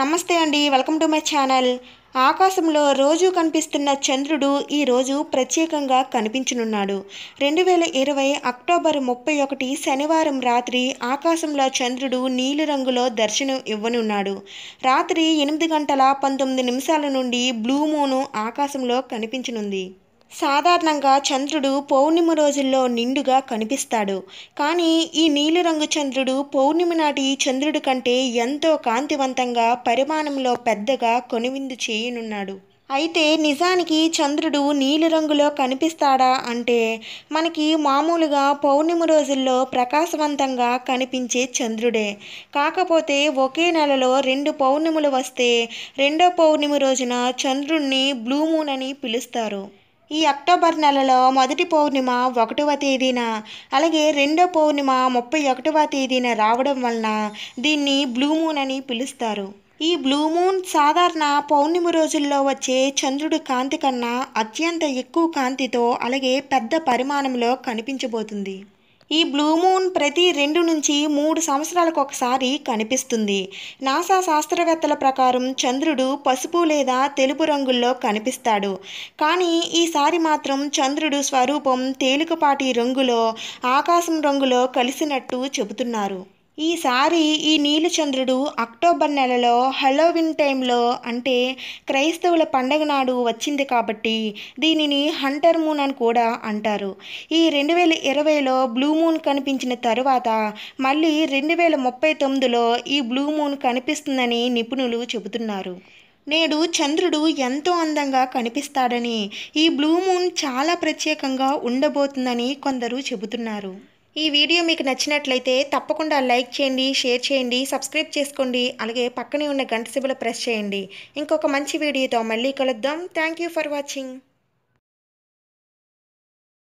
నమస్తే అండి welcome to my channel ఆకాశంలో రోజు కనిపిస్తున్న చంద్రుడు ఈరోజు ప్రత్యేకంగా కనిపించనున్నాడు రెండు వేల ఇరవై అక్టోబర్ ముప్పై ఒకటి శనివారం రాత్రి ఆకాశంలో చంద్రుడు నీలిరంగులో దర్శనం ఇవ్వనున్నాడు రాత్రి ఎనిమిది గంటల పంతొమ్మిది నిమిషాల నుండి బ్లూ మూను ఆకాశంలో కనిపించనుంది సాధారణంగా చంద్రుడు పౌర్ణమి రోజుల్లో నిండుగా కనిపిస్తాడు కానీ ఈ నీలిరంగు చంద్రుడు పౌర్ణమి నాటి చంద్రుడి కంటే ఎంతో కాంతివంతంగా పరిమాణంలో పెద్దగా కొనువిందు చేయనున్నాడు అయితే నిజానికి చంద్రుడు నీలిరంగులో కనిపిస్తాడా అంటే మనకి మామూలుగా పౌర్ణమి రోజుల్లో ప్రకాశవంతంగా కనిపించే చంద్రుడే కాకపోతే ఒకే నెలలో రెండు పౌర్ణిమలు వస్తే రెండో పౌర్ణమి రోజున చంద్రుణ్ణి బ్లూ మూన్ అని పిలుస్తారు ఈ అక్టోబర్ నెలలో మొదటి పౌర్ణిమ ఒకటవ తేదీన అలాగే రెండో పౌర్ణిమ ముప్పై ఒకటవ తేదీన రావడం వలన దీన్ని బ్లూ మూన్ అని పిలుస్తారు ఈ బ్లూ మూన్ సాధారణ పౌర్ణిమ రోజుల్లో వచ్చే చంద్రుడి కాంతి కన్నా అత్యంత ఎక్కువ కాంతితో అలాగే పెద్ద పరిమాణంలో కనిపించబోతుంది ఈ బ్లూ మూన్ ప్రతి రెండు నుంచి మూడు సంవత్సరాలకు ఒకసారి కనిపిస్తుంది నాసా శాస్త్రవేత్తల ప్రకారం చంద్రుడు పసుపు లేదా తెలుపు రంగుల్లో కనిపిస్తాడు కానీ ఈసారి మాత్రం చంద్రుడు స్వరూపం తేలికపాటి రంగులో ఆకాశం రంగులో కలిసినట్టు చెబుతున్నారు ఈసారి ఈ నీలచంద్రుడు అక్టోబర్ నెలలో హలోవిన్ టైంలో అంటే క్రైస్తవుల పండగ నాడు వచ్చింది కాబట్టి దీనిని హంటర్ మూన్ అని కూడా అంటారు ఈ రెండు వేల ఇరవైలో బ్లూ మూన్ కనిపించిన తరువాత మళ్ళీ రెండు వేల ముప్పై తొమ్మిదిలో ఈ బ్లూ మూన్ కనిపిస్తుందని నిపుణులు చెబుతున్నారు నేడు చంద్రుడు ఎంతో అందంగా కనిపిస్తాడని ఈ బ్లూ మూన్ చాలా ప్రత్యేకంగా ఉండబోతుందని కొందరు చెబుతున్నారు ఈ వీడియో మీకు నచ్చినట్లయితే తప్పకుండా లైక్ చేయండి షేర్ చేయండి సబ్స్క్రైబ్ చేసుకోండి అలాగే పక్కనే ఉన్న గంట ప్రెస్ చేయండి ఇంకొక మంచి వీడియోతో మళ్ళీ కలుద్దాం థ్యాంక్ ఫర్ వాచింగ్